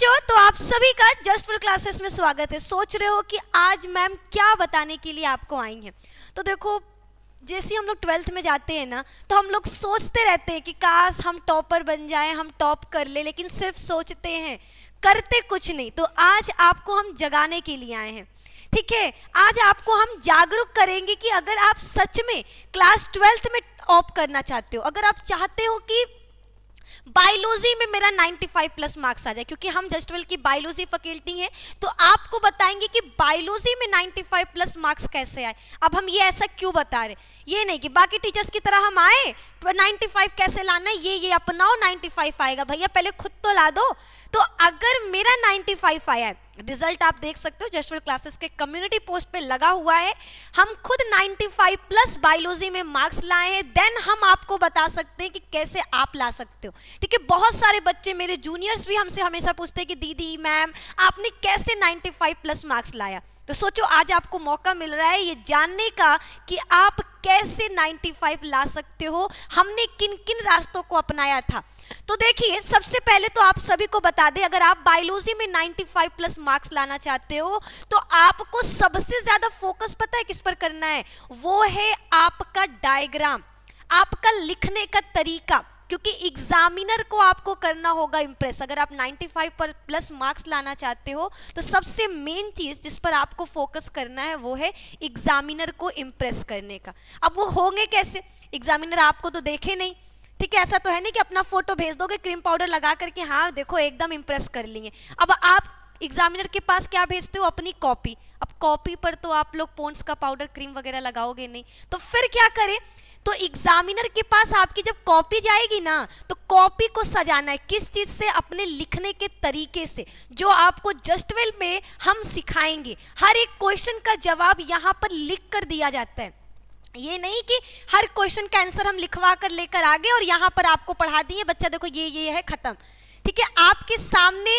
बच्चों तो आप सभी का जस्ट फुल क्लासेस में स्वागत है सोच रहे हो कि आज मैम क्या बताने के लिए आपको आई हैं तो देखो जैसे हम लोग ट्वेल्थ में जाते हैं ना तो हम लोग सोचते रहते हैं कि काश हम टॉपर बन जाएं हम टॉप कर ले लेकिन सिर्फ सोचते हैं करते कुछ नहीं तो आज आपको हम जगाने के लिए आए हैं ठीक है आज आपको हम जागरूक करेंगे कि अगर आप सच में क्लास ट्वेल्थ में टॉप करना चाहते हो अगर आप चाहते हो कि बायोलॉजी में मेरा 95 प्लस मार्क्स आ जाए क्योंकि हम जस्टवेल की बायोलॉजी फैकल्टी हैं तो आपको बताएंगे कि बायोलॉजी में 95 प्लस मार्क्स कैसे आए अब हम ये ऐसा क्यों बता रहे ये नहीं कि बाकी टीचर्स की तरह हम आए 95 कैसे लाना है ये ये अपनाओ 95 आएगा भैया पहले खुद तो ला दो तो अगर मेरा 95 आया है रिजल्ट आप देख सकते हो जशवर क्लासेस के कम्युनिटी पोस्ट पे लगा हुआ है हम खुद 95 प्लस बायोलॉजी में मार्क्स लाए हैं देन हम आपको बता सकते हैं कि कैसे आप ला सकते हो ठीक है बहुत सारे बच्चे मेरे जूनियर्स भी हमसे हमेशा पूछते हैं कि दीदी मैम आपने कैसे 95 प्लस मार्क्स लाया तो सोचो आज आपको मौका मिल रहा है ये जानने का कि आप कैसे 95 ला सकते हो हमने किन किन रास्तों को अपनाया था तो देखिए सबसे पहले तो आप सभी को बता दें अगर आप बायोलॉजी में 95 प्लस मार्क्स लाना चाहते हो तो आपको सबसे ज्यादा फोकस पता है किस पर करना है वो है आपका डायग्राम आपका लिखने का तरीका क्योंकि एग्जामिनर को आपको करना होगा इम्प्रेस अगर आप 95 पर प्लस मार्क्स लाना चाहते हो तो सबसे मेन चीज़ जिस पर आपको फोकस करना है वो है एग्जामिनर को इम्प्रेस करने का अब वो होंगे कैसे एग्जामिनर आपको तो देखे नहीं ठीक है ऐसा तो है नहीं कि अपना फोटो भेज दोगे क्रीम पाउडर लगा करके हाँ देखो एकदम इम्प्रेस कर लिए अब आप एग्जामिनर के पास क्या भेजते हो अपनी कॉपी अब कॉपी पर तो आप लोग पोन्स का पाउडर क्रीम वगैरह लगाओगे नहीं तो फिर क्या करें तो एग्जामिनर के पास आपकी जब कॉपी जाएगी ना तो कॉपी को सजाना है किस चीज़ से अपने लिखने के तरीके से जो आपको जस्टवेल में हम सिखाएंगे हर एक क्वेश्चन का जवाब यहाँ पर लिख कर दिया जाता है ये नहीं कि हर क्वेश्चन का आंसर हम लिखवा कर लेकर आगे और यहाँ पर आपको पढ़ा दिए बच्चा देखो ये ये है ख़त्म ठीक है आपके सामने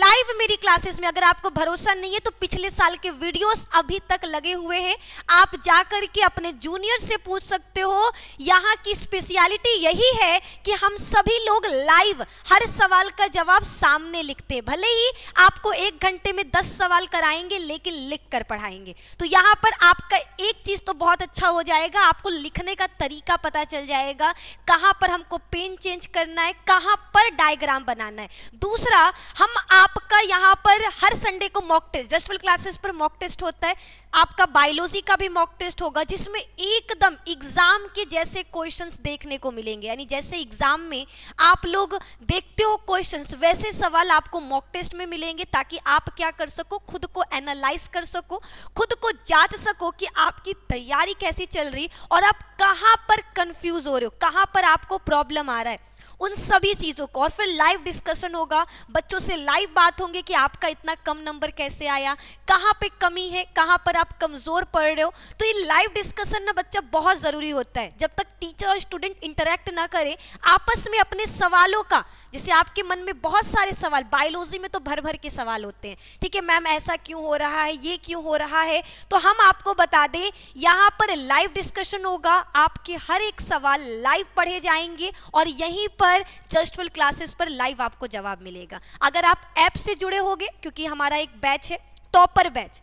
लाइव मेरी क्लासेस में अगर आपको भरोसा नहीं है तो पिछले साल के वीडियोस अभी तक लगे हुए हैं आप जाकर के अपने जूनियर से पूछ सकते हो यहाँ की स्पेशलिटी यही है कि हम सभी लोग लाइव हर सवाल का जवाब सामने लिखते हैं भले ही आपको एक घंटे में दस सवाल कराएंगे लेकिन लिख कर पढ़ाएंगे तो यहाँ पर आपका एक चीज तो बहुत अच्छा हो जाएगा आपको लिखने का तरीका पता चल जाएगा कहाँ पर हमको पेन चेंज करना है कहाँ पर डायग्राम बना बनाना है दूसरा हम आपका यहाँ पर हर संडे को mock test just well classes पर मॉक टेस्ट होता है आपका बायोलॉजी का भी मॉक टेस्ट होगा जिसमें एकदम एग्जाम के जैसे क्वेश्चंस देखने को मिलेंगे यानी जैसे एग्जाम में आप लोग देखते हो क्वेश्चंस वैसे सवाल आपको मॉक टेस्ट में मिलेंगे ताकि आप क्या कर सको खुद को एनालाइज कर सको खुद को जांच सको कि आपकी तैयारी कैसी चल रही और आप कहां पर कंफ्यूज हो रहे हो कहां पर आपको प्रॉब्लम आ रहा है उन सभी चीज़ों को और फिर लाइव डिस्कशन होगा बच्चों से लाइव बात होंगे कि आपका इतना कम नंबर कैसे आया कहाँ पे कमी है कहाँ पर आप कमज़ोर पढ़ रहे हो तो ये लाइव डिस्कशन ना बच्चा बहुत ज़रूरी होता है जब तक टीचर और स्टूडेंट इंटरेक्ट ना करे आपस में अपने सवालों का जैसे आपके मन में बहुत सारे सवाल बायोलॉजी में तो भर भर के सवाल होते हैं ठीक है मैम ऐसा क्यों हो रहा है ये क्यों हो रहा है तो हम आपको बता दें यहाँ पर लाइव डिस्कशन होगा आपके हर एक सवाल लाइव पढ़े जाएंगे और यहीं पर पर जस्ट फुल क्लासेस पर लाइव आपको जवाब मिलेगा अगर आप ऐप से जुड़े होगे क्योंकि हमारा एक बैच है टॉपर बैच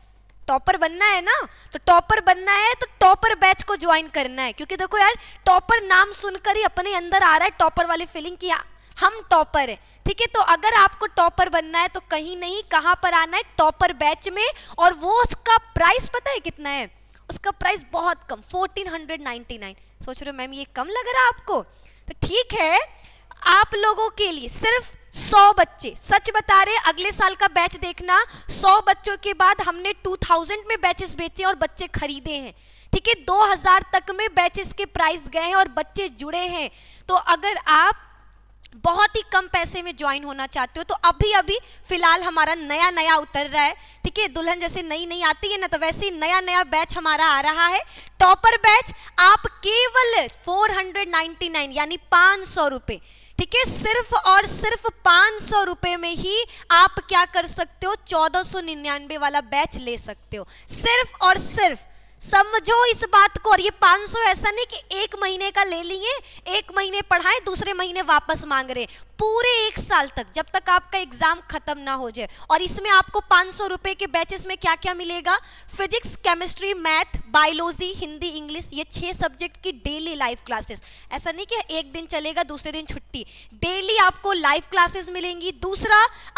टॉपर बनना है ना तो टॉपर बनना है तो टॉपर बैच को ज्वाइन करना है क्योंकि देखो यार टॉपर नाम सुनकर ही अपने अंदर आ रहा है टॉपर वाली फीलिंग की हम टॉपर है ठीक है तो अगर आपको टॉपर बनना है तो कहीं नहीं कहां पर आना है टॉपर बैच में और वो उसका प्राइस पता है कितना है उसका प्राइस बहुत कम 1499 सोच रहे हो मैम ये कम लग रहा है आपको तो ठीक है आप लोगों के लिए सिर्फ सौ बच्चे सच बता रहे अगले साल का बैच देखना सौ बच्चों के बाद हमने 2000 में बैचेस बेचे और बच्चे खरीदे हैं ठीक है 2000 तक में बैचेस के प्राइस गए हैं और बच्चे जुड़े हैं तो अगर आप बहुत ही कम पैसे में ज्वाइन होना चाहते हो तो अभी अभी फिलहाल हमारा नया नया उतर रहा है ठीक है दुल्हन जैसे नई नई आती है ना तो वैसे ही नया नया बैच हमारा आ रहा है टॉपर बैच आप केवल 499 यानी पांच सौ रुपए ठीक है सिर्फ और सिर्फ पांच सौ रुपए में ही आप क्या कर सकते हो चौदह सौ निन्यानवे वाला बैच ले सकते हो सिर्फ और सिर्फ समझो इस बात को और ये 500 ऐसा नहीं कि एक महीने का ले लिए एक महीने पढ़ाए दूसरे महीने वापस मांग रहे पूरे एक साल तक जब तक आपका एग्जाम खत्म ना हो जाए और इसमें आपको पांच सौ रुपए के बैचेस में क्या क्या मिलेगा physics chemistry math biology Hindi English ये छह सब्जेक्ट की डेली लाइव क्लासेस ऐसा नहीं कि एक दिन चलेगा दूसरे दिन छुट्टी डेली आपको लाइव क्लासेस मिलेंगी दूसरा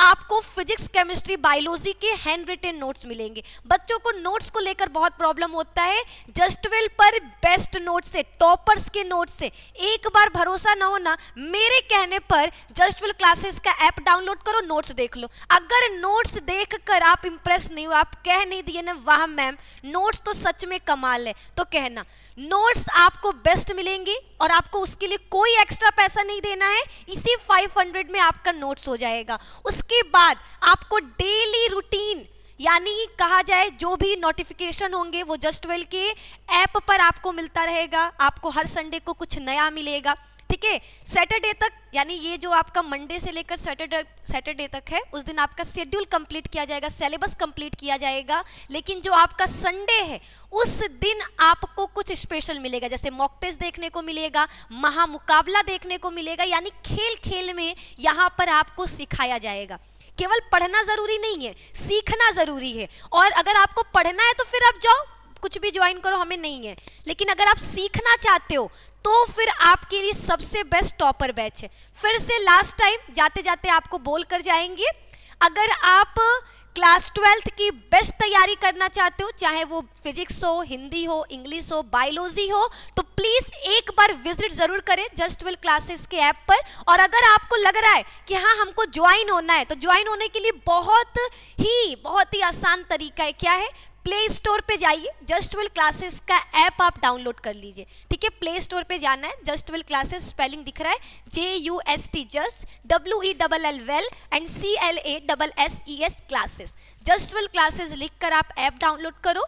आपको फिजिक्स केमिस्ट्री बायोलॉजी के हैंड रिटेन नोट्स मिलेंगे बच्चों को नोट्स को लेकर बहुत प्रॉब्लम होता है जस्टवेल पर बेस्ट नोट से टॉपर्स के नोट से एक बार भरोसा ना हो ना मेरे कहने पर जस्ट वेल क्लासेस का ऐप डाउनलोड करो नोट्स देख लो अगर नोट्स देख कर आप इंप्रेस नहीं हो आप कह नहीं दिए ना वाह मैम नोट्स तो सच में कमाल है तो कहना नोट्स आपको बेस्ट मिलेंगे और आपको उसके लिए कोई एक्स्ट्रा पैसा नहीं देना है इसी 500 में आपका नोट्स हो जाएगा उसके बाद आपको डेली रूटीन यानी कहा जाए जो भी नोटिफिकेशन होंगे वो जस्ट वेल के ऐप पर आपको मिलता रहेगा आपको हर संडे को कुछ नया मिलेगा ठीक है सैटरडे तक यानी ये जो आपका मंडे से लेकर सैटरडे सैटरडे तक है उस दिन आपका शेड्यूल कंप्लीट किया जाएगा सिलेबस कंप्लीट किया जाएगा लेकिन जो आपका संडे है उस दिन आपको कुछ स्पेशल मिलेगा जैसे मॉक टेस्ट देखने को मिलेगा महामुकाबला देखने को मिलेगा यानी खेल खेल में यहाँ पर आपको सिखाया जाएगा केवल पढ़ना ज़रूरी नहीं है सीखना ज़रूरी है और अगर आपको पढ़ना है तो फिर आप जाओ कुछ भी ज्वाइन करो हमें नहीं है लेकिन अगर आप सीखना चाहते हो तो फिर आपके लिए सबसे बेस्ट टॉपर बैच है फिर से लास्ट टाइम जाते जाते आपको बोल कर जाएंगे अगर आप क्लास ट्वेल्थ की बेस्ट तैयारी करना चाहते हो चाहे वो फिजिक्स हो हिंदी हो इंग्लिश हो बायोलॉजी हो तो प्लीज़ एक बार विजिट ज़रूर करें जस्ट ट्वेल्थ क्लासेस के ऐप पर और अगर आपको लग रहा है कि हाँ हमको ज्वाइन होना है तो ज्वाइन होने के लिए बहुत ही बहुत ही आसान तरीका है क्या है प्ले स्टोर पे जाइए जस्ट विल क्लासेस का ऐप आप डाउनलोड कर लीजिए ठीक है प्ले स्टोर पे जाना है जस्ट विल क्लासेस स्पेलिंग दिख रहा है J U S T just W E double L well and C L A double S E S classes just well classes लिख कर आप ऐप डाउनलोड करो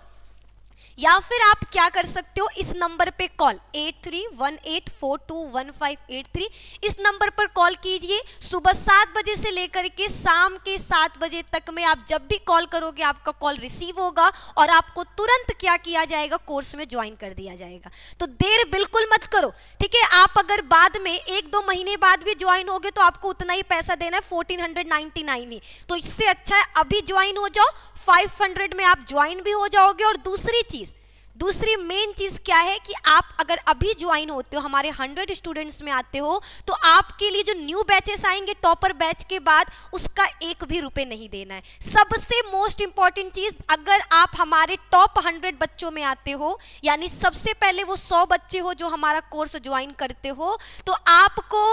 या फिर आप क्या कर सकते हो इस नंबर पे call eight three one eight four two one five eight three इस नंबर पर कॉल कीजिए सुबह सात बजे से लेकर के शाम के सात बजे तक में आप जब भी कॉल करोगे आपका कॉल रिसीव होगा और आपको तुरंत क्या किया जाएगा कोर्स में ज्वाइन कर दिया जाएगा तो देर बिल्कुल मत करो ठीक है आप अगर बाद में एक दो महीने बाद भी ज्वाइन होगे तो आपको उतना ही पैसा देना है फोर्टीन हंड्रेड नाइन ही तो इससे अच्छा है अभी ज्वाइन हो जाओ फाइव हंड्रेड में आप ज्वाइन भी हो जाओगे और दूसरी चीज़ दूसरी मेन चीज़ क्या है कि आप अगर अभी ज्वाइन होते हो हमारे हंड्रेड स्टूडेंट्स में आते हो तो आपके लिए जो न्यू बैचेस आएंगे टॉपर बैच के बाद उसका एक भी रुपए नहीं देना है सबसे मोस्ट इंपॉर्टेंट चीज़ अगर आप हमारे टॉप हंड्रेड बच्चों में आते हो यानी सबसे पहले वो सौ बच्चे हो जो हमारा कोर्स ज्वाइन करते हो तो आपको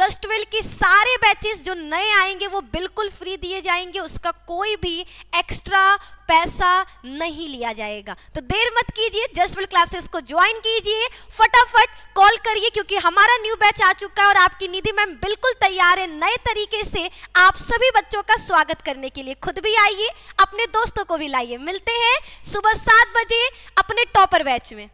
जस्ट वेल के सारे बैचेस जो नए आएंगे वो बिल्कुल फ्री दिए जाएंगे उसका कोई भी एक्स्ट्रा पैसा नहीं लिया जाएगा तो देर मत कीजिए जस्टफुल क्लासेस को ज्वाइन कीजिए फटाफट कॉल करिए क्योंकि हमारा न्यू बैच आ चुका है और आपकी निधि मैम बिल्कुल तैयार है नए तरीके से आप सभी बच्चों का स्वागत करने के लिए खुद भी आइए अपने दोस्तों को भी लाइए मिलते हैं सुबह सात बजे अपने टॉपर बैच में